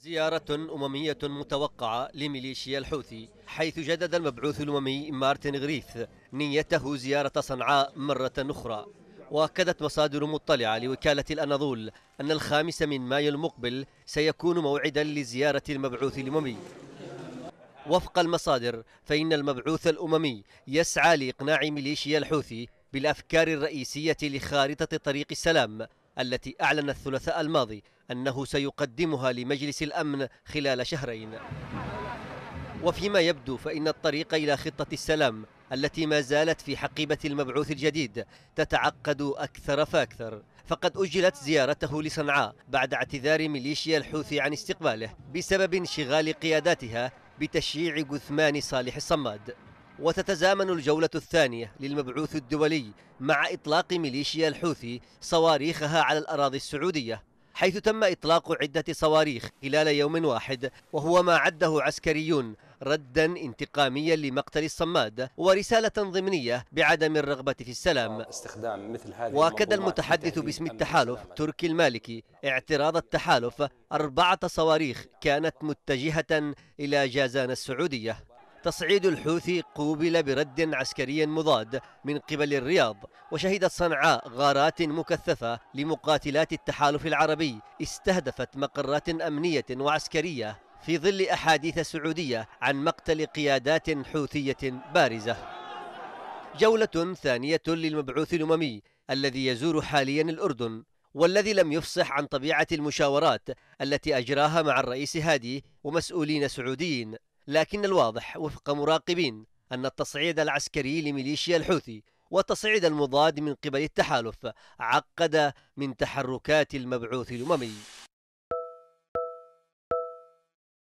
زيارة أممية متوقعة لميليشيا الحوثي حيث جدد المبعوث الأممي مارتن غريث نيته زيارة صنعاء مرة أخرى وأكدت مصادر مطلعة لوكالة الأناضول أن الخامس من مايو المقبل سيكون موعدا لزيارة المبعوث الأممي وفق المصادر فإن المبعوث الأممي يسعى لإقناع ميليشيا الحوثي بالأفكار الرئيسية لخارطة طريق السلام التي أعلن الثلاثاء الماضي أنه سيقدمها لمجلس الأمن خلال شهرين وفيما يبدو فإن الطريق إلى خطة السلام التي ما زالت في حقيبة المبعوث الجديد تتعقد أكثر فأكثر فقد أجلت زيارته لصنعاء بعد اعتذار ميليشيا الحوثي عن استقباله بسبب انشغال قياداتها بتشييع جثمان صالح الصماد وتتزامن الجولة الثانية للمبعوث الدولي مع إطلاق ميليشيا الحوثي صواريخها على الأراضي السعودية حيث تم إطلاق عدة صواريخ خلال يوم واحد وهو ما عده عسكريون ردا انتقاميا لمقتل الصماد ورسالة ضمنية بعدم الرغبة في السلام استخدام مثل هذه وأكد المتحدث باسم التحالف تركي المالكي اعتراض التحالف أربعة صواريخ كانت متجهة إلى جازان السعودية تصعيد الحوثي قوبل برد عسكري مضاد من قبل الرياض وشهدت صنعاء غارات مكثفة لمقاتلات التحالف العربي استهدفت مقرات أمنية وعسكرية في ظل أحاديث سعودية عن مقتل قيادات حوثية بارزة جولة ثانية للمبعوث الأممي الذي يزور حاليا الأردن والذي لم يفصح عن طبيعة المشاورات التي أجراها مع الرئيس هادي ومسؤولين سعوديين لكن الواضح وفق مراقبين أن التصعيد العسكري لميليشيا الحوثي والتصعيد المضاد من قبل التحالف عقد من تحركات المبعوث الأممي